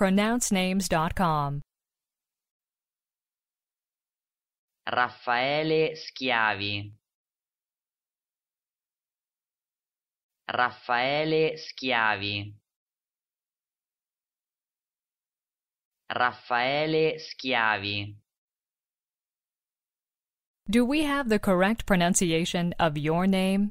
pronouncenames.com. Raffaele Schiavi. Raffaele Schiavi. Raffaele Schiavi. Do we have the correct pronunciation of your name?